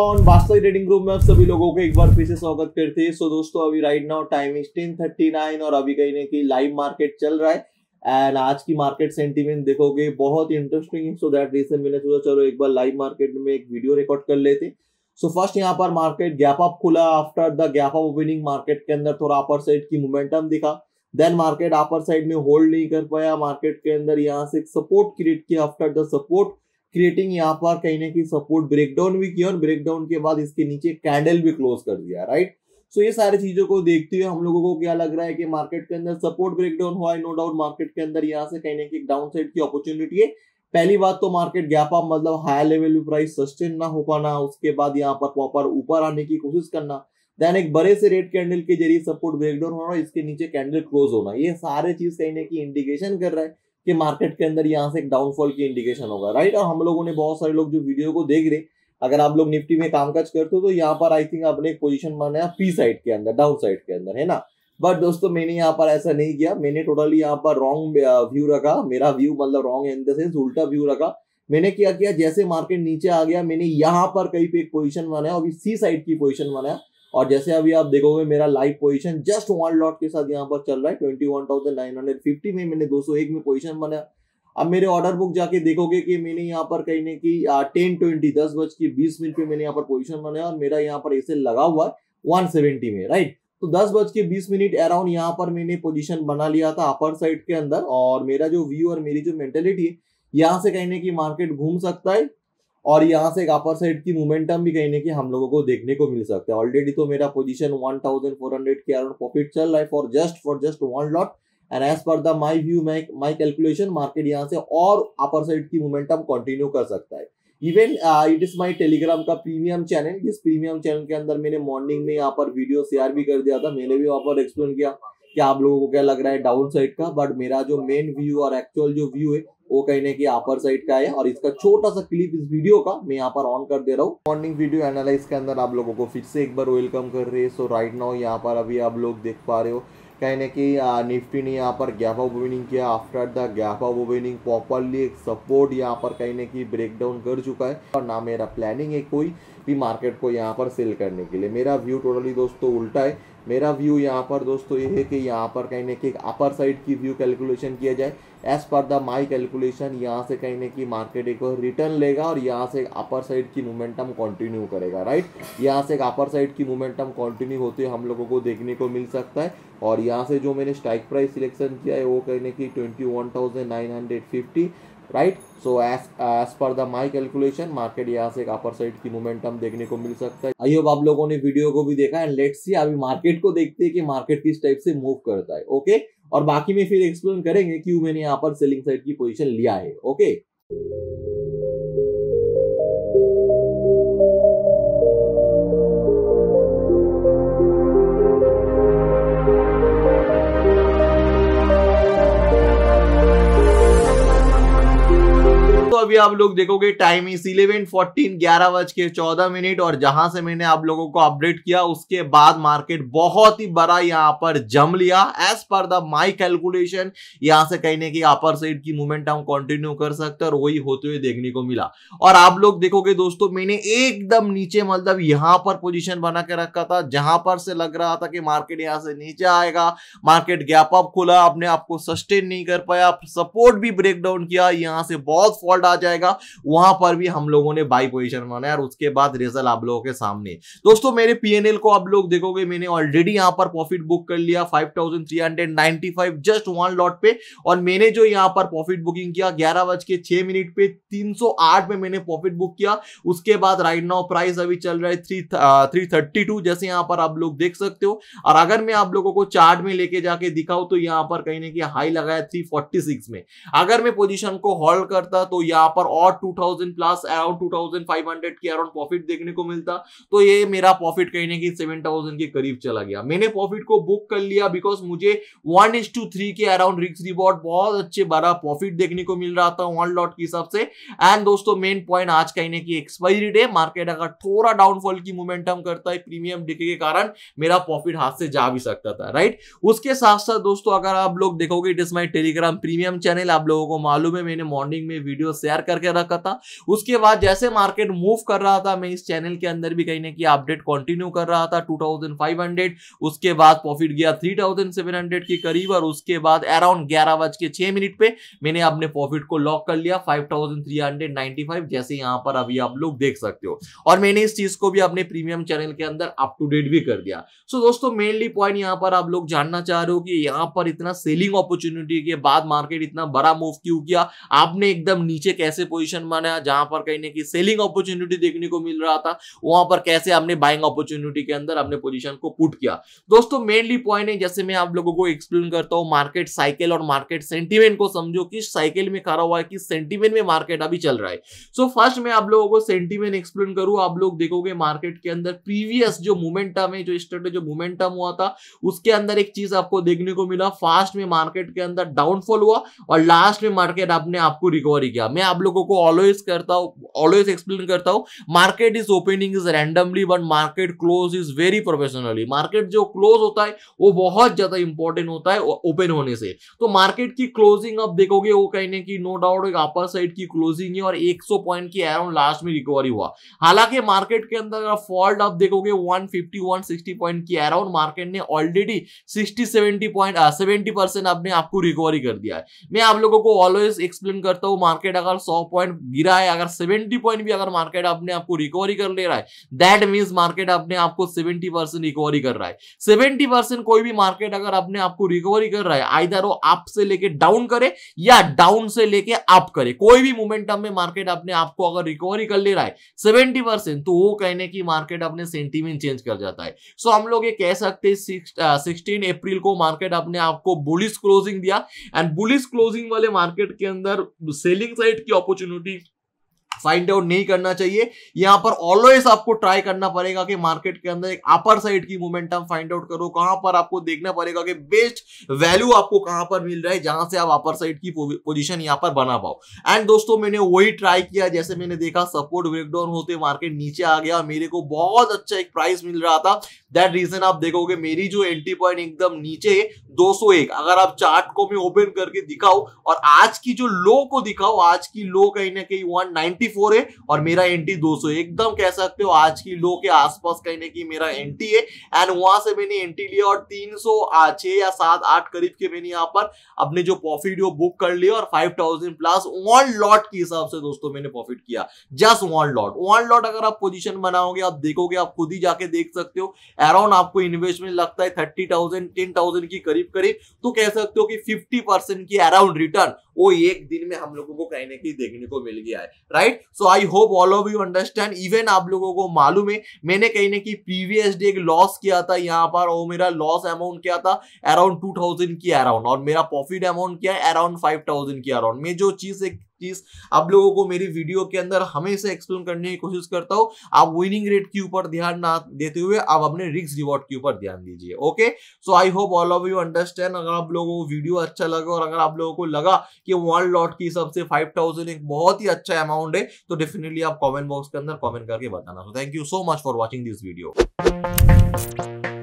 On वास्तविक reading group में आप सभी लोगों को एक बार फिर से स्वागत करते हैं सो दोस्तों अभी right now time is ten thirty nine और अभी कहीं ना कहीं लाइव मार्केट चल रहा है एंड आज की मार्केट सेंटीमेंट देखोगे बहुत इंटरेस्टिंग है सो दैट रीजन मैंने सोचा चलो एक बार लाइव मार्केट में एक वीडियो रिकॉर्ड कर लेते हैं सो फर्स्ट यहाँ पर मार्केट गैप अप खुला after the gap up opening market के अंदर थोड़ा अपर साइड की मोमेंटम दिखा देन मार्केट अपर साइड में होल्ड नहीं कर पाया मार्केट के अंदर यहाँ से सपोर्ट क्रिएट किया आफ्टर द सपोर्ट क्रिएटिंग यहाँ पर कहीं ना कहीं सपोर्ट ब्रेकडाउन भी किया और ब्रेकडाउन के बाद इसके नीचे कैंडल भी क्लोज कर दिया राइट सो so, ये सारी चीजों को देखते हुए हम लोगों को क्या लग रहा है कि मार्केट के अंदर सपोर्ट ब्रेकडाउन हुआ है नो डाउट मार्केट के अंदर यहाँ से कहीं ना कहीं डाउन साइड की अपॉर्चुनिटी है पहली बात तो मार्केट गैप अप मतलब हायर लेवल पे प्राइस सस्टेन ना हो पाना उसके बाद यहाँ पर प्रॉपर ऊपर आने की कोशिश करना देन एक बड़े से रेड कैंडल के जरिए सपोर्ट ब्रेकडाउन होना इसके नीचे कैंडल क्लोज होना ये सारे चीज कहीं ना कहीं इंडिकेशन कर रहा है कि मार्केट के अंदर यहाँ से एक डाउनफॉल की इंडिकेशन होगा राइट और हम लोगों ने बहुत सारे लोग जो वीडियो को देख रहे अगर आप लोग निफ्टी में कामकाज करते हो तो यहाँ पर आई थिंक आपने एक पोजिशन बनाया पी साइड के अंदर डाउन साइड के अंदर है ना बट दोस्तों मैंने यहाँ पर ऐसा नहीं किया मैंने टोटली यहाँ पर रॉन्ग व्यू रखा मेरा व्यू मतलब रॉन्ग इन द सेंस उल्टा व्यू रखा मैंने क्या किया जैसे मार्केट नीचे आ गया मैंने यहाँ पर कहीं पे एक पोजिशन बनाया अभी सी साइड की पोजिशन बनाया और जैसे अभी आप देखोगे मेरा live position just one lot के साथ यहाँ पर चल रहा है twenty one thousand nine hundred fifty में मैंने दो सौ एक में पोजिशन बनाया अब मेरे ऑर्डर बुक जाके देखोगे कि मैंने यहाँ पर कहीं ना कि टेन ट्वेंटी दस बज के बीस मिनट पे मैंने यहाँ पर पोजिशन बनाया और मेरा यहाँ पर ऐसे लगा हुआ है वन सेवेंटी में राइट तो दस बज के बीस मिनट अराउंड यहाँ पर मैंने पोजिशन बना लिया था अपर साइड के अंदर और मेरा जो व्यू और मेरी जो मेंटेलिटी है यहाँ से कहीं ना कि मार्केट घूम सकता है और यहाँ से एक अपर साइड की मोमेंटम भी कहीं ना कहीं हम लोगों को देखने को मिल सकता है ऑलरेडी तो मेरा पोजीशन 1400 के अराउंड प्रॉफिट चल रहा है for just for just one lot and as per the my view my my calculation market यहाँ से और अपर साइड की मोमेंटम कंटिन्यू कर सकता है even it is my Telegram का प्रीमियम चैनल जिस प्रीमियम चैनल के अंदर मैंने मॉर्निंग में यहाँ पर वीडियो शेयर भी कर दिया था मैंने भी वहाँ पर एक्सप्लेन किया कि आप लोगों को क्या लग रहा है डाउन साइड का बट मेरा जो मेन व्यू और एक्चुअल जो व्यू है वो कहने की अपर साइड का है और इसका छोटा सा क्लिप इस वीडियो का मैं यहाँ पर ऑन कर दे रहा हूँ मॉर्निंग वीडियो एनालाइज के अंदर आप लोगों को फिर से एक बार वेलकम कर रहे हैं सो राइट नाउ यहाँ पर अभी आप लोग देख पा रहे हो कहने की निफ्टी ने यहाँ पर गैप ऑफ ओपनिंग किया after the gap off opening properly एक सपोर्ट यहाँ पर कहने की ब्रेकडाउन कर चुका है और ना मेरा प्लानिंग है कोई भी मार्केट को यहाँ पर सेल करने के लिए मेरा व्यू टोटली दोस्तों उल्टा है मेरा व्यू यहाँ पर दोस्तों ये है कि यहाँ पर कहीं ना कहीं अपर साइड की व्यू कैलकुलेशन किया जाए as per the my calculation यहाँ से कहीं ना कहीं मार्केट एक रिटर्न लेगा और यहाँ से अपर साइड की मोमेंटम कंटिन्यू करेगा राइट यहाँ से एक अपर साइड की मोमेंटम कंटिन्यू होते हम लोगों को देखने को मिल सकता है और यहाँ से जो मैंने स्ट्राइक प्राइस सिलेक्शन किया है वो कहीं ना कहीं twenty right so as as per the my calculation market यहाँ से एक अपर साइड की मोमेंटम देखने को मिल सकता है आई होप आप लोगों ने वीडियो को भी देखा एंड लेट्स सी अभी मार्केट को देखते हैं कि मार्केट किस टाइप से मूव करता है ओके okay? और बाकी में फिर एक्सप्लेन करेंगे क्यों मैंने यहाँ पर सेलिंग साइड की पोजिशन लिया है ओके okay? अभी आप लोग देखोगे टाइम इज इलेवन फोर्टीन ग्यारह बज के चौदह मिनट और जहां से मैंने आप लोगों को अपडेट किया उसके बाद मार्केट बहुत ही बड़ा यहाँ पर जम लिया as per the my calculation यहाँ से कहीं ना कहीं अपर साइड की मूवमेंट हम कंटिन्यू कर सकते और वही होते हुए देखने को मिला और आप लोग देखोगे दोस्तों मैंने एकदम नीचे मतलब यहाँ पर पोजिशन बना के रखा था जहां पर से लग रहा था कि मार्केट यहाँ से नीचे आएगा मार्केट गैप अप खुला अपने आपको सस्टेन नहीं कर पाया सपोर्ट भी ब्रेक डाउन किया यहाँ से बहुत फॉल्ट आ जाएगा वहां पर भी हम लोगों ने बाई पोजिशन बनाया और उसके बाद रिजल्ट आप लोगों के सामने दोस्तों मेरे पीएनएल को आप लोग देखोगे मैंने ऑलरेडी यहां पर प्रॉफिट बुक कर लिया फाइव जस्ट वन लॉट पे और मैंने जो यहां पर प्रॉफिट बुकिंग किया ग्यारह बज के छह मिनट पे 308 में मैंने प्रॉफिट बुक किया उसके बाद राइट नाउ प्राइस अभी चल रहा है थ्री थ्री थर्टी टू जैसे यहां पर आप लोग देख सकते हो और अगर मैं आप लोगों को चार्ट में लेके जाके दिखाऊं तो यहां पर कहीं ना कहीं हाई लगाया थ्री फोर्टी सिक्स में अगर मैं पोजीशन को होल्ड करता तो यहाँ पर और 2000 प्लस अराउंड 2500 के अराउंड प्रॉफिट देखने को मिलता तो ये मेरा प्रॉफिट कहीं ना कहीं सेवन थाउजेंड के करीब चला गया मैंने प्रॉफिट को बुक कर लिया बिकॉज मुझे वन इज टू थ्री के अराउंड रिक्स रिवॉर्ड बहुत अच्छे बड़ा प्रॉफिट देखने को मिल रहा था वन लॉट के हिसाब से एंड दोस्तों मेन पॉइंट आज कहीं ना कहीं एक्सपायरी डे मार्केट अगर थोड़ा डाउनफॉल की मोमेंटम करता है प्रीमियम डिके के कारण मेरा प्रॉफिट हाथ से जा भी सकता था राइट उसके साथ साथ दोस्तों अगर आप लोग देखोगे it is my Telegram premium channel आप लोगों को मालूम है मैंने मॉर्निंग में वीडियो शेयर करके रखा था उसके बाद जैसे मार्केट मूव कर रहा था मैं इस चैनल के अंदर भी कहीं ना कहीं अपडेट कंटिन्यू कर रहा था 2500 उसके बाद प्रॉफिट गया 3700 के करीब और उसके बाद अराउंड ग्यारह बज के छह मिनट पे मैंने अपने प्रॉफिट को लॉक कर लिया फाइव जैसे यहाँ पर अभी आप लोग देख सकते हो और मैंने इस चीज को भी अपने प्रीमियम चैनल के अंदर अप टू डेट भी कर दिया सो so, दोस्तों मेनली पॉइंट यहाँ पर आप लोग जानना चाह रहे हो कि यहाँ पर इतना सेलिंग अपॉर्चुनिटी के बाद मार्केट इतना बड़ा मूव क्यों किया आपने एकदम नीचे नीचे कैसे पोजिशन बना जहां पर कहीं ना कहीं सेलिंग अपॉर्चुनिटी देखने को मिल रहा था वहां पर कैसे हमने बाइंग अपॉर्चुनिटी के अंदर अपने पोजिशन को पुट किया दोस्तों मेनली पॉइंट है जैसे मैं आप लोगों को एक्सप्लेन करता हूँ मार्केट साइकिल और मार्केट सेंटिमेंट को समझो कि साइकिल में खड़ा हुआ है कि सेंटिमेंट में मार्केट अभी चल रहा है सो so, फर्स्ट मैं आप लोगों को सेंटिमेंट एक्सप्लेन करूँ आप लोग देखोगे मार्केट के अंदर प्रीवियस जो मोमेंटम है जो स्टेट जो मोमेंटम हुआ था उसके अंदर एक चीज आपको देखने को मिला फास्ट में मार्केट के अंदर डाउनफॉल हुआ और लास्ट में मार्केट आपने आपको रिकवरी किया मैं आप लोगों को ऑलवेज करता हूँ ऑलवेज एक्सप्लेन करता हूँ market is opening is randomly but market close is very professionally market जो क्लोज होता है वो बहुत ज्यादा इंपॉर्टेंट होता है ओपन होने से तो मार्केट की क्लोजिंग आप देखोगे वो कहने की नो डाउट एक अपर साइड की क्लोजिंग है और 100 पॉइंट की अराउंड लास्ट में रिकवरी हुआ हालांकि मार्केट के अंदर अगर फॉल्ट आप देखोगे 150 160 पॉइंट की अराउंड मार्केट ने ऑलरेडी 60 70 पॉइंट सेवेंटी परसेंट आपने आपको रिकवरी कर दिया है मैं आप लोगों को ऑलवेज एक्सप्लेन करता हूँ मार्केट अगर अगर सौ पॉइंट गिरा है अगर सेवेंटी पॉइंट भी अगर मार्केट अपने आपको रिकवरी कर ले रहा है दैट मीन्स मार्केट अपने आपको सेवेंटी परसेंट रिकवरी कर रहा है सेवेंटी परसेंट कोई भी मार्केट अगर अपने आपको रिकवरी कर रहा है आइधर वो अप से लेके डाउन करे या डाउन से लेके अप करे कोई भी मोमेंटम में मार्केट अपने आपको अगर रिकवरी कर ले रहा है सेवेंटी परसेंट तो वो कहने की मार्केट अपने सेंटीमेंट चेंज कर जाता है सो हम लोग ये कह सकते सिक्सटीन अप्रिल uh, को मार्केट अपने आपको बुलिस क्लोजिंग दिया एंड बुलिस क्लोजिंग वाले मार्केट के अंदर सेलिंग साइड मार्केट की अपॉर्चुनिटी फाइंड आउट नहीं करना चाहिए यहां पर ऑलवेज आपको ट्राई करना पड़ेगा कि मार्केट के अंदर एक अपर साइड की मोमेंटम फाइंड आउट करो कहां पर आपको देखना पड़ेगा कि बेस्ट वैल्यू आपको कहां पर मिल रहा है जहां से आप अपर साइड की पोजीशन यहां पर बना पाओ एंड दोस्तों मैंने वही ट्राई किया जैसे मैंने देखा सपोर्ट ब्रेकडाउन होते मार्केट नीचे आ गया मेरे को बहुत अच्छा एक प्राइस मिल रहा था दैट रीजन आप देखोगे मेरी जो एंट्री पॉइंट एकदम नीचे है 201 अगर आप चार्ट को मैं ओपन करके दिखाओ और आज की जो लो को दिखाओ आज की लो कहीं ना कहीं 194 है और मेरा एंट्री सौ एकदम कह सकते हो आज की लो के आसपास कहीं ना कहीं मेरा एंट्री है एंड वहां से मैंने एंट्री लिया और तीन सौ या सात आठ करीब के मैंने यहाँ पर अपने जो प्रॉफिट वो बुक कर लिया और फाइव प्लस वन लॉट के हिसाब से दोस्तों मैंने प्रॉफिट किया just one lot one lot अगर आप पोजिशन बनाओगे आप देखोगे आप खुद ही जाके देख सकते हो अराउंड आपको इन्वेस्टमेंट लगता है थर्टी थाउजेंड टेन थाउजेंड की करीब करीब तो कह सकते हो कि फिफ्टी परसेंट की अराउंड रिटर्न वो एक दिन में हम लोगों को कहने की देखने को मिल गया है right so I hope all of you understand even आप लोगों को मालूम है मैंने कहने की प्रीवियस डे एक लॉस किया था यहाँ पर और मेरा लॉस अमाउंट क्या था अराउंड टू थाउजेंड की अराउंड और मेरा प्रॉफिट अमाउंट क्या है अराउंड फाइव थाउजेंड की अराउंड मैं जो चीज एक चीज आप लोगों को मेरी वीडियो के अंदर हमेशा एक्सप्लेन करने की कोशिश करता हूँ आप विनिंग रेट के ऊपर ध्यान ना देते हुए आप अपने रिक्स रिवॉर्ड के ऊपर ध्यान दीजिए okay so I hope all of you understand अगर आप लोगों को वीडियो अच्छा लगा और अगर आप लोगों को लगा कि वन लॉट की हिसाब से फाइव थाउजेंड एक बहुत ही अच्छा अमाउंट है तो डेफिनेटली आप कॉमेंट बॉक्स के अंदर कॉमेंट करके बताना so thank you so much for watching this video